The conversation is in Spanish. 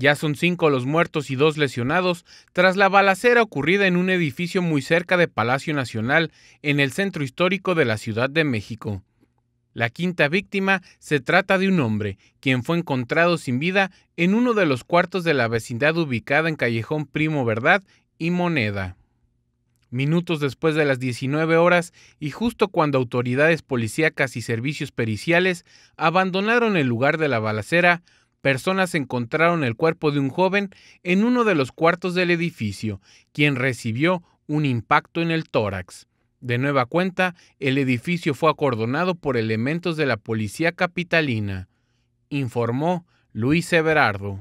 Ya son cinco los muertos y dos lesionados tras la balacera ocurrida en un edificio muy cerca de Palacio Nacional, en el centro histórico de la Ciudad de México. La quinta víctima se trata de un hombre, quien fue encontrado sin vida en uno de los cuartos de la vecindad ubicada en Callejón Primo Verdad y Moneda. Minutos después de las 19 horas y justo cuando autoridades policíacas y servicios periciales abandonaron el lugar de la balacera, personas encontraron el cuerpo de un joven en uno de los cuartos del edificio, quien recibió un impacto en el tórax. De nueva cuenta, el edificio fue acordonado por elementos de la policía capitalina, informó Luis Everardo.